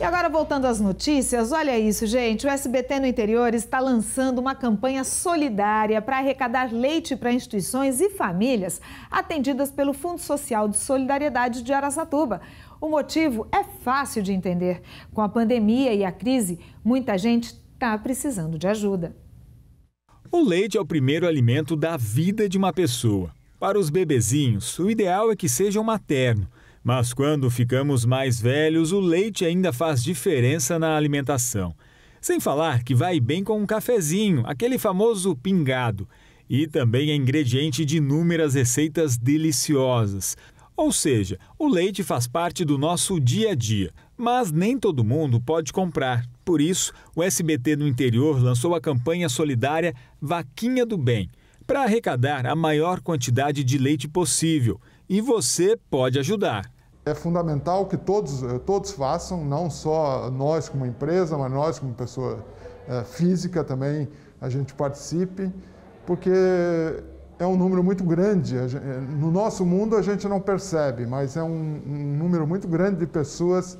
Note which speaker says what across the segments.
Speaker 1: E agora voltando às notícias, olha isso, gente. O SBT no interior está lançando uma campanha solidária para arrecadar leite para instituições e famílias atendidas pelo Fundo Social de Solidariedade de Araçatuba. O motivo é fácil de entender. Com a pandemia e a crise, muita gente está precisando de ajuda.
Speaker 2: O leite é o primeiro alimento da vida de uma pessoa. Para os bebezinhos, o ideal é que seja o materno mas quando ficamos mais velhos, o leite ainda faz diferença na alimentação. Sem falar que vai bem com um cafezinho, aquele famoso pingado, e também é ingrediente de inúmeras receitas deliciosas. Ou seja, o leite faz parte do nosso dia a dia, mas nem todo mundo pode comprar. Por isso, o SBT no interior lançou a campanha solidária Vaquinha do Bem, para arrecadar a maior quantidade de leite possível e você pode ajudar.
Speaker 3: É fundamental que todos, eh, todos façam, não só nós como empresa, mas nós como pessoa eh, física também, a gente participe, porque é um número muito grande. Eh, no nosso mundo a gente não percebe, mas é um, número muito grande de pessoas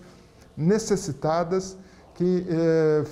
Speaker 3: necessitadas que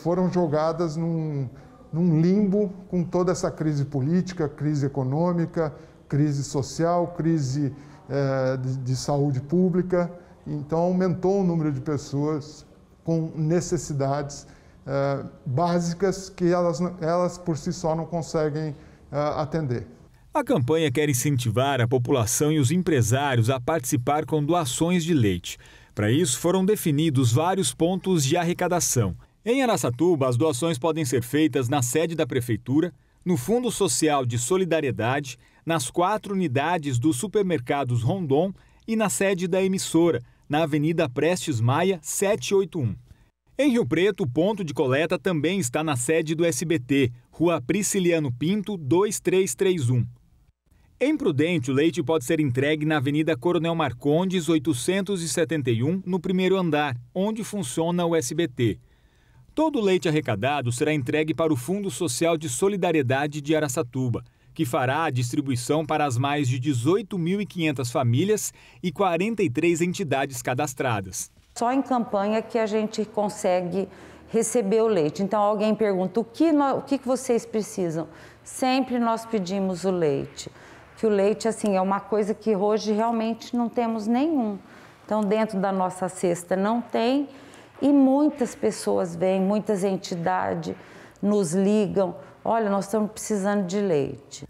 Speaker 3: foram jogadas num, num, limbo com toda essa crise política, crise econômica, crise social, crise é, de, de saúde pública. Então, aumentou o número de pessoas com necessidades é, básicas que elas, elas por si só não conseguem é, atender.
Speaker 2: A campanha quer incentivar a população e os empresários a participar com doações de leite. Para isso, foram definidos vários pontos de arrecadação. Em Aracatuba, as doações podem ser feitas na sede da prefeitura, no Fundo Social de Solidariedade, nas quatro unidades dos supermercados Rondon e na sede da emissora, na Avenida Prestes Maia 781. Em Rio Preto, o ponto de coleta também está na sede do SBT, Rua Prisciliano Pinto 2331. Em Prudente, o leite pode ser entregue na Avenida Coronel Marcondes 871, no primeiro andar, onde funciona o SBT. Todo o leite arrecadado será entregue para o Fundo Social de Solidariedade de Araçatuba, que fará a distribuição para as mais de 18.500 famílias e 43 entidades cadastradas.
Speaker 1: Só em campanha que a gente consegue receber o leite. Então alguém pergunta: o que, nós, o que vocês precisam? Sempre nós pedimos o leite. Que o leite assim é uma coisa que hoje realmente não temos nenhum. Então dentro da nossa cesta não tem. E muitas pessoas vêm, muitas entidades nos ligam: olha, nós estamos precisando de leite.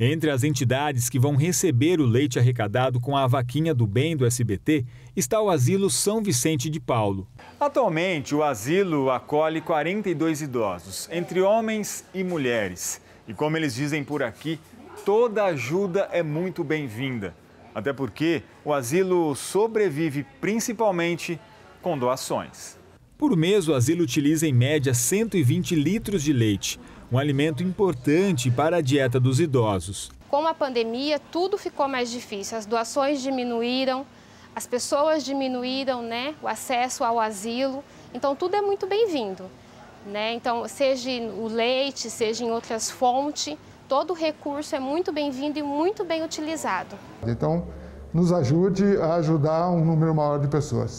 Speaker 2: Entre as entidades que vão receber o leite arrecadado com a vaquinha do bem do SBT está o Asilo São Vicente de Paulo. Atualmente, o asilo acolhe 42 idosos, entre homens e mulheres. E como eles dizem por aqui, toda ajuda é muito bem-vinda. Até porque o asilo sobrevive principalmente com doações. Por mês, o asilo utiliza em média 120 litros de leite, um alimento importante para a dieta dos idosos.
Speaker 1: Com a pandemia, tudo ficou mais difícil. As doações diminuíram, as pessoas diminuíram né, o acesso ao asilo. Então, tudo é muito bem-vindo. Né? Então, seja o leite, seja em outras fontes, todo recurso é muito bem-vindo e muito bem utilizado.
Speaker 3: Então, nos ajude a ajudar um número maior de pessoas.